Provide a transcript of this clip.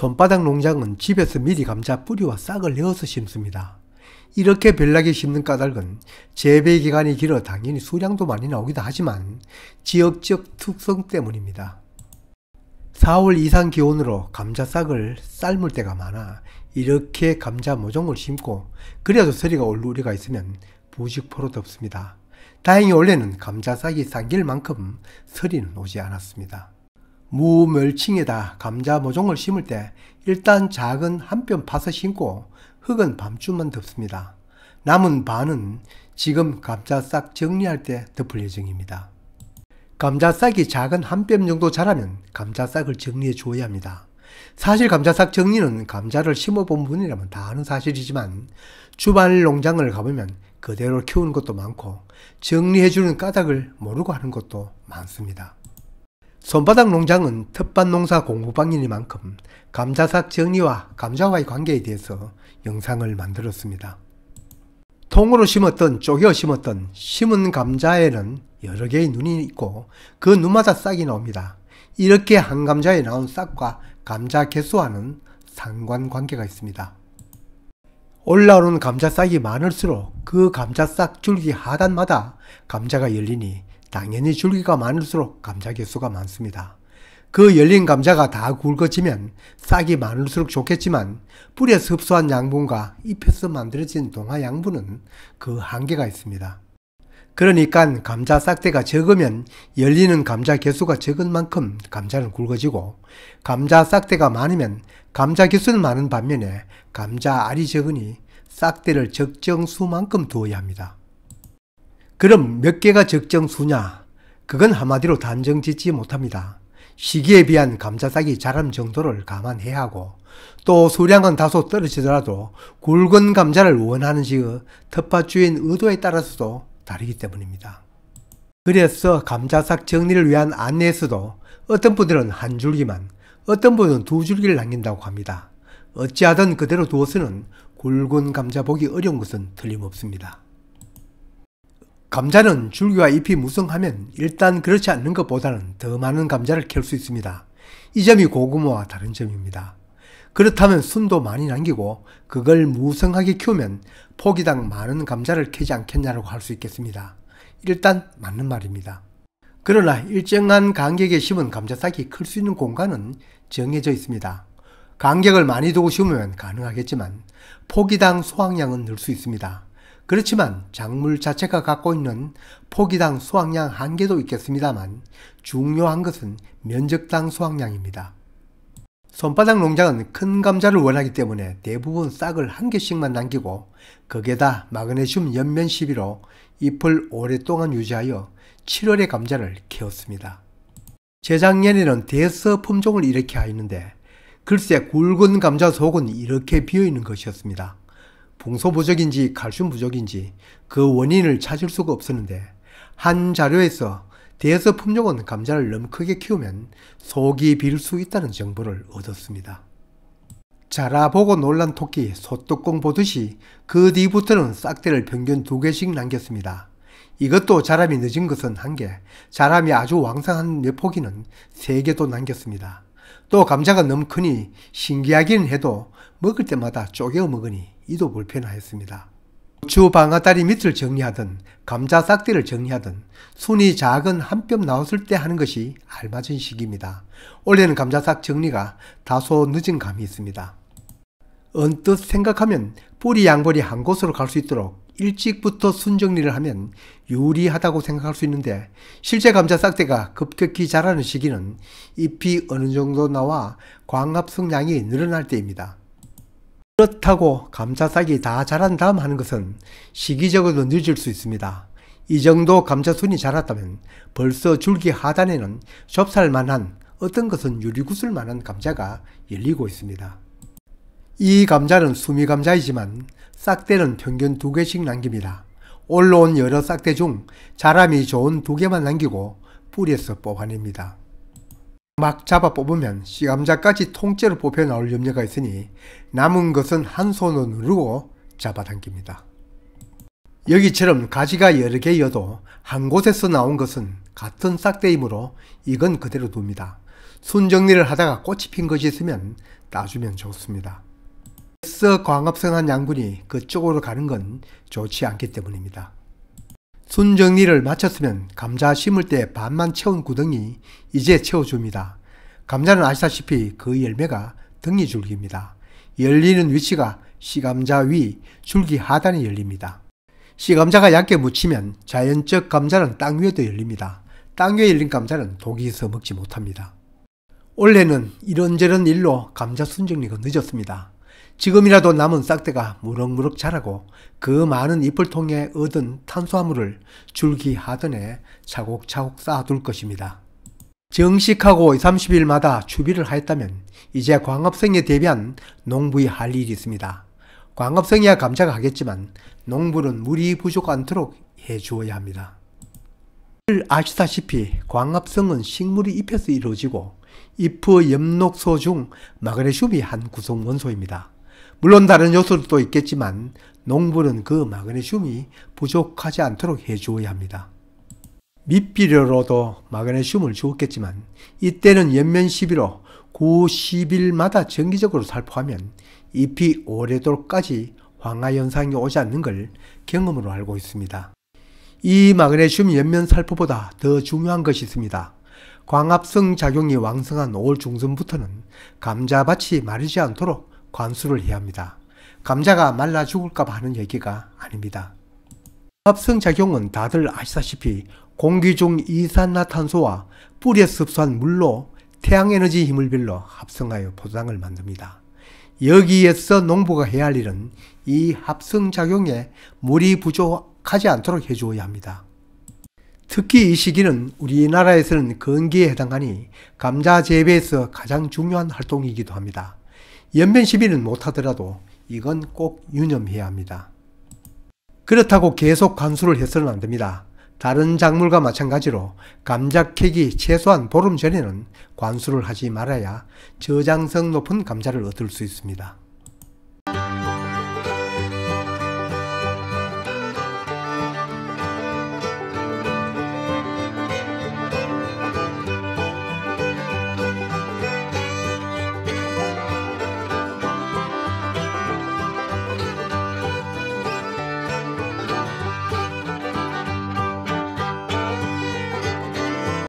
손바닥 농장은 집에서 미리 감자 뿌리와 싹을 내어서 심습니다. 이렇게 별나게 심는 까닭은 재배 기간이 길어 당연히 수량도 많이 나오기도 하지만 지역적 특성 때문입니다. 4월 이상 기온으로 감자싹을 삶을 때가 많아 이렇게 감자 모종을 심고 그래도 서리가 올 우려가 있으면 부직포로 덮습니다. 다행히 올해는 감자싹이 산길 만큼 서리는 오지 않았습니다. 무멸칭에다 감자 모종을 심을 때 일단 작은 한 뼘 파서 심고 흙은 밤쯤만 덮습니다. 남은 반은 지금 감자 싹 정리할 때 덮을 예정입니다. 감자 싹이 작은 한 뼘 정도 자라면 감자 싹을 정리해 주어야 합니다. 사실 감자 싹 정리는 감자를 심어본 분이라면 다 아는 사실이지만 주말 농장을 가보면 그대로 키우는 것도 많고 정리해주는 까닭을 모르고 하는 것도 많습니다. 손바닥 농장은 텃밭 농사 공부방이니만큼 감자삭 정리와 감자와의 관계에 대해서 영상을 만들었습니다. 통으로 심었던 쪼개 심었던 심은 감자에는 여러 개의 눈이 있고 그 눈마다 싹이 나옵니다. 이렇게 한 감자에 나온 싹과 감자 개수와는 상관관계가 있습니다. 올라오는 감자싹이 많을수록 그 감자싹 줄기 하단마다 감자가 열리니 당연히 줄기가 많을수록 감자 개수가 많습니다. 그 열린 감자가 다 굵어지면 싹이 많을수록 좋겠지만 뿌리에서 흡수한 양분과 잎에서 만들어진 동화 양분은 그 한계가 있습니다. 그러니까 감자 싹대가 적으면 열리는 감자 개수가 적은 만큼 감자는 굵어지고 감자 싹대가 많으면 감자 개수는 많은 반면에 감자 알이 적으니 싹대를 적정 수만큼 두어야 합니다. 그럼 몇 개가 적정수냐? 그건 한마디로 단정짓지 못합니다. 시기에 비한 감자삭이 자람 정도를 감안해야 하고 또 수량은 다소 떨어지더라도 굵은 감자를 원하는 지 텃밭주인 의도에 따라서도 다르기 때문입니다. 그래서 감자삭 정리를 위한 안내에서도 어떤 분들은 한 줄기만 어떤 분은 두 줄기를 남긴다고 합니다. 어찌하든 그대로 두어서는 굵은 감자 보기 어려운 것은 틀림없습니다. 감자는 줄기와 잎이 무성하면 일단 그렇지 않는 것보다는 더 많은 감자를 캘수 있습니다. 이 점이 고구마와 다른 점입니다. 그렇다면 순도 많이 남기고 그걸 무성하게 키우면 포기당 많은 감자를 캐지 않겠냐라고 할 수 있겠습니다. 일단 맞는 말입니다. 그러나 일정한 간격에 심은 감자싹이 클 수 있는 공간은 정해져 있습니다. 간격을 많이 두고 심으면 가능하겠지만 포기당 소확량은늘 수 있습니다. 그렇지만 작물 자체가 갖고 있는 포기당 수확량 한계도 있겠습니다만 중요한 것은 면적당 수확량입니다. 손바닥 농장은 큰 감자를 원하기 때문에 대부분 싹을 한 개씩만 남기고 거기에다 마그네슘 연면 시비로 잎을 오랫동안 유지하여 7월에 감자를 키웠습니다. 재작년에는 대서 품종을 이렇게 하였는데 글쎄 굵은 감자 속은 이렇게 비어있는 것이었습니다. 봉소 부적인지 칼슘 부적인지그 원인을 찾을 수가 없었는데 한 자료에서 대서 품종은 감자를 너무 크게 키우면 속이 빌 수 있다는 정보를 얻었습니다. 자라보고 놀란 토끼 소뚜껑 보듯이 그 뒤부터는 싹대를 평균 두 개씩 남겼습니다. 이것도 자람이 늦은 것은 한 개, 자람이 아주 왕성한 몇 포기는 세 개도 남겼습니다. 또 감자가 너무 크니 신기하기는 해도 먹을 때마다 쪼개어 먹으니 이도 불편하였습니다. 주 방아다리 밑을 정리하든 감자 싹대를 정리하든 손이 작은 한 뼘 나왔을 때 하는 것이 알맞은 시기입니다. 올해는 감자 싹 정리가 다소 늦은 감이 있습니다. 언뜻 생각하면 뿌리 양벌이 한 곳으로 갈 수 있도록 일찍부터 순정리를 하면 유리하다고 생각할 수 있는데 실제 감자 싹대가 급격히 자라는 시기는 잎이 어느 정도 나와 광합성량이 늘어날 때입니다. 그렇다고 감자싹이 다 자란 다음 하는 것은 시기적으로 늦을 수 있습니다. 이 정도 감자순이 자랐다면 벌써 줄기 하단에는 접살만한 어떤 것은 유리구슬만한 감자가 열리고 있습니다. 이 감자는 수미감자이지만 싹대는 평균 두 개씩 남깁니다. 올라온 여러 싹대 중 자람이 좋은 두 개만 남기고 뿌리에서 뽑아냅니다. 막 잡아 뽑으면 씨감자까지 통째로 뽑혀 나올 염려가 있으니 남은 것은 한 손으로 누르고 잡아당깁니다. 여기처럼 가지가 여러 개여도 한 곳에서 나온 것은 같은 싹대이므로 이건 그대로 둡니다. 순정리를 하다가 꽃이 핀 것이 있으면 따주면 좋습니다. S 광합성한 양분이 그쪽으로 가는 건 좋지 않기 때문입니다. 순정리를 마쳤으면 감자 심을 때 반만 채운 구덩이 이제 채워줍니다. 감자는 아시다시피 그 열매가 덩이 줄기입니다. 열리는 위치가 씨감자 위, 줄기 하단에 열립니다. 씨감자가 얇게 묻히면 자연적 감자는 땅 위에도 열립니다. 땅 위에 열린 감자는 독이 있어 먹지 못합니다. 원래는 이런저런 일로 감자 순정리가 늦었습니다. 지금이라도 남은 싹대가 무럭무럭 자라고 그 많은 잎을 통해 얻은 탄수화물을 줄기 하던에 차곡차곡 쌓아둘 것입니다. 정식하고 30일마다 추비를 하였다면 이제 광합성에 대비한 농부의 할 일이 있습니다. 광합성이야 감자가 하겠지만 농부는 물이 부족 않도록 해주어야 합니다. 아시다시피 광합성은 식물이 잎에서 이루어지고 잎의 엽록소 중 마그네슘이 한 구성원소입니다. 물론 다른 요소도 있겠지만 농부는 그 마그네슘이 부족하지 않도록 해주어야 합니다. 밑비료로도 마그네슘을 주었겠지만 이때는 연면 10일로 9, 10일마다 정기적으로 살포하면 잎이 오래도록까지 황화 현상이 오지 않는 걸 경험으로 알고 있습니다. 이 마그네슘 연면 살포보다 더 중요한 것이 있습니다. 광합성 작용이 왕성한 5월 중순부터는 감자밭이 마르지 않도록 관수를 해야 합니다. 감자가 말라 죽을까봐 하는 얘기가 아닙니다. 합성작용은 다들 아시다시피 공기 중 이산화탄소와 뿌리에 습수한 물로 태양에너지 힘을 빌려 합성하여 포장을 만듭니다. 여기에서 농부가 해야 할 일은 이 합성작용에 물이 부족하지 않도록 해주어야 합니다. 특히 이 시기는 우리나라에서는 건기에 해당하니 감자 재배에서 가장 중요한 활동이기도 합니다. 연변 시비는 못하더라도 이건 꼭 유념해야 합니다. 그렇다고 계속 관수를 해서는 안 됩니다. 다른 작물과 마찬가지로 감자캐기 최소한 보름 전에는 관수를 하지 말아야 저장성 높은 감자를 얻을 수 있습니다.